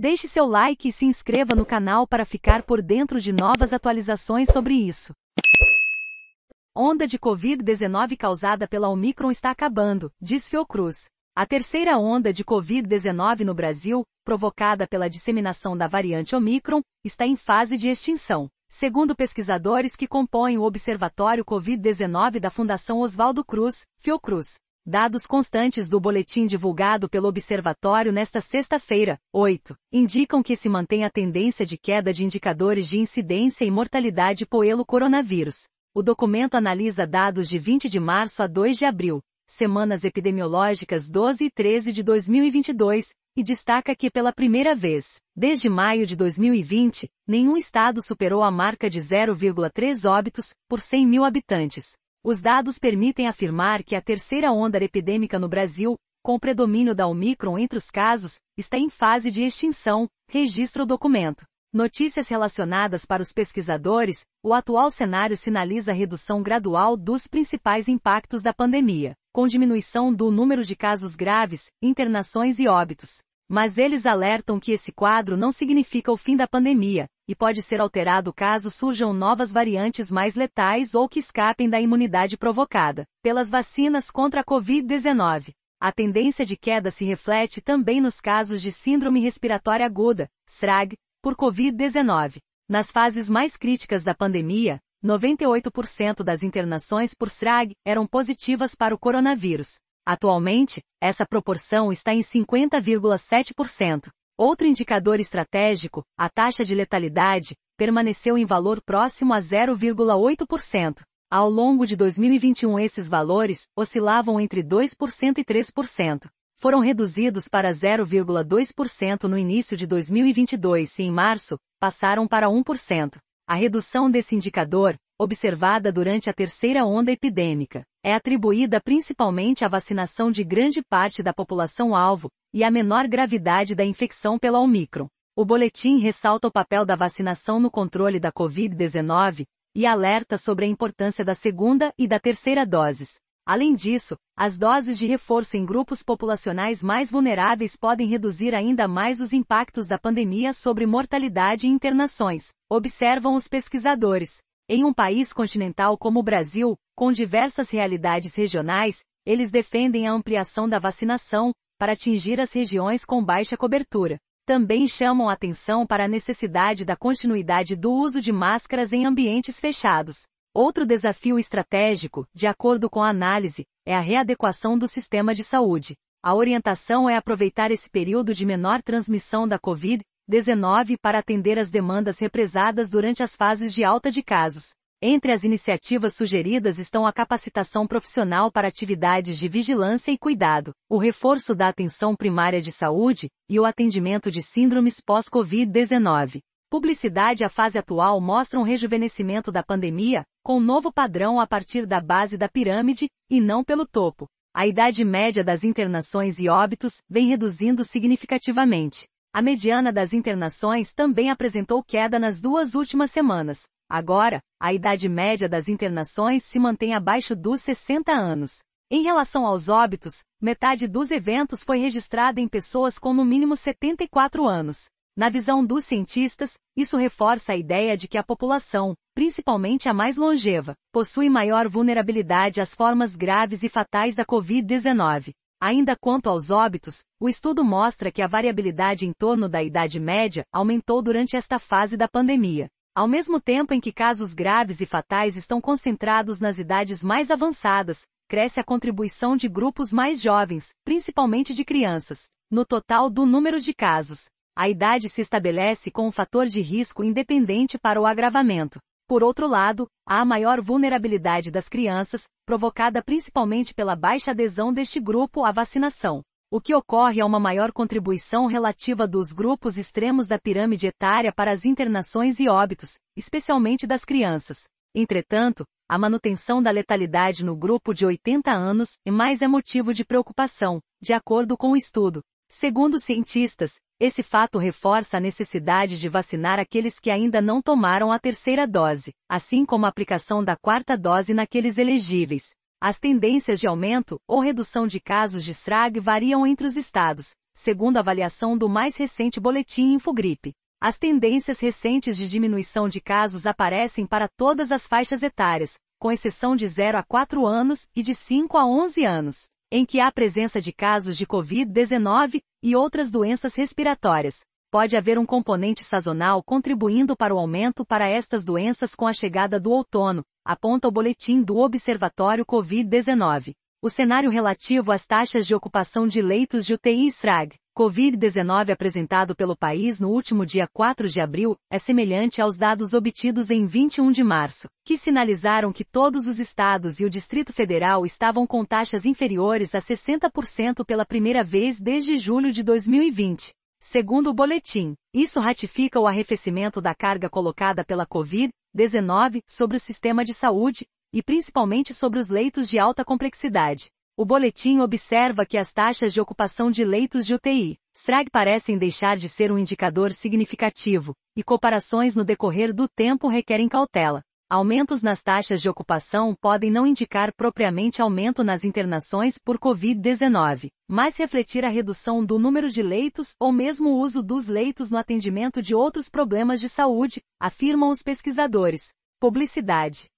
Deixe seu like e se inscreva no canal para ficar por dentro de novas atualizações sobre isso. Onda de Covid-19 causada pela Omicron está acabando, diz Fiocruz. A terceira onda de Covid-19 no Brasil, provocada pela disseminação da variante Omicron, está em fase de extinção, segundo pesquisadores que compõem o Observatório Covid-19 da Fundação Oswaldo Cruz, Fiocruz. Dados constantes do boletim divulgado pelo Observatório nesta sexta-feira, 8, indicam que se mantém a tendência de queda de indicadores de incidência e mortalidade pelo coronavírus. O documento analisa dados de 20 de março a 2 de abril, semanas epidemiológicas 12 e 13 de 2022, e destaca que pela primeira vez, desde maio de 2020, nenhum estado superou a marca de 0,3 óbitos por 100 mil habitantes. Os dados permitem afirmar que a terceira onda epidêmica no Brasil, com o predomínio da Omicron entre os casos, está em fase de extinção, registra o documento. Notícias relacionadas para os pesquisadores, o atual cenário sinaliza redução gradual dos principais impactos da pandemia, com diminuição do número de casos graves, internações e óbitos. Mas eles alertam que esse quadro não significa o fim da pandemia, e pode ser alterado caso surjam novas variantes mais letais ou que escapem da imunidade provocada pelas vacinas contra a Covid-19. A tendência de queda se reflete também nos casos de síndrome respiratória aguda, SRAG, por Covid-19. Nas fases mais críticas da pandemia, 98% das internações por SRAG eram positivas para o coronavírus. Atualmente, essa proporção está em 50,7%. Outro indicador estratégico, a taxa de letalidade, permaneceu em valor próximo a 0,8%. Ao longo de 2021 esses valores oscilavam entre 2% e 3%. Foram reduzidos para 0,2% no início de 2022 e em março, passaram para 1%. A redução desse indicador, observada durante a terceira onda epidêmica, é atribuída principalmente à vacinação de grande parte da população-alvo e à menor gravidade da infecção pela Omicron. O boletim ressalta o papel da vacinação no controle da Covid-19 e alerta sobre a importância da segunda e da terceira doses. Além disso, as doses de reforço em grupos populacionais mais vulneráveis podem reduzir ainda mais os impactos da pandemia sobre mortalidade e internações, observam os pesquisadores. Em um país continental como o Brasil, com diversas realidades regionais, eles defendem a ampliação da vacinação para atingir as regiões com baixa cobertura. Também chamam atenção para a necessidade da continuidade do uso de máscaras em ambientes fechados. Outro desafio estratégico, de acordo com a análise, é a readequação do sistema de saúde. A orientação é aproveitar esse período de menor transmissão da Covid 19 para atender às demandas represadas durante as fases de alta de casos. Entre as iniciativas sugeridas estão a capacitação profissional para atividades de vigilância e cuidado, o reforço da atenção primária de saúde e o atendimento de síndromes pós-Covid-19. Publicidade A fase atual mostra um rejuvenescimento da pandemia, com um novo padrão a partir da base da pirâmide, e não pelo topo. A idade média das internações e óbitos vem reduzindo significativamente. A mediana das internações também apresentou queda nas duas últimas semanas. Agora, a idade média das internações se mantém abaixo dos 60 anos. Em relação aos óbitos, metade dos eventos foi registrada em pessoas com no mínimo 74 anos. Na visão dos cientistas, isso reforça a ideia de que a população, principalmente a mais longeva, possui maior vulnerabilidade às formas graves e fatais da Covid-19. Ainda quanto aos óbitos, o estudo mostra que a variabilidade em torno da idade média aumentou durante esta fase da pandemia. Ao mesmo tempo em que casos graves e fatais estão concentrados nas idades mais avançadas, cresce a contribuição de grupos mais jovens, principalmente de crianças, no total do número de casos. A idade se estabelece com um fator de risco independente para o agravamento. Por outro lado, há a maior vulnerabilidade das crianças, provocada principalmente pela baixa adesão deste grupo à vacinação. O que ocorre é uma maior contribuição relativa dos grupos extremos da pirâmide etária para as internações e óbitos, especialmente das crianças. Entretanto, a manutenção da letalidade no grupo de 80 anos e é mais é motivo de preocupação, de acordo com o estudo. Segundo cientistas, esse fato reforça a necessidade de vacinar aqueles que ainda não tomaram a terceira dose, assim como a aplicação da quarta dose naqueles elegíveis. As tendências de aumento ou redução de casos de SRAG variam entre os estados, segundo a avaliação do mais recente boletim Infogripe. As tendências recentes de diminuição de casos aparecem para todas as faixas etárias, com exceção de 0 a 4 anos e de 5 a 11 anos, em que há presença de casos de Covid-19 e outras doenças respiratórias. Pode haver um componente sazonal contribuindo para o aumento para estas doenças com a chegada do outono, aponta o boletim do Observatório Covid-19. O cenário relativo às taxas de ocupação de leitos de UTI e SRAG, Covid-19 apresentado pelo país no último dia 4 de abril é semelhante aos dados obtidos em 21 de março, que sinalizaram que todos os estados e o Distrito Federal estavam com taxas inferiores a 60% pela primeira vez desde julho de 2020. Segundo o boletim, isso ratifica o arrefecimento da carga colocada pela Covid-19 sobre o sistema de saúde, e principalmente sobre os leitos de alta complexidade. O boletim observa que as taxas de ocupação de leitos de UTI, SRAG parecem deixar de ser um indicador significativo, e comparações no decorrer do tempo requerem cautela. Aumentos nas taxas de ocupação podem não indicar propriamente aumento nas internações por Covid-19, mas refletir a redução do número de leitos ou mesmo o uso dos leitos no atendimento de outros problemas de saúde, afirmam os pesquisadores. Publicidade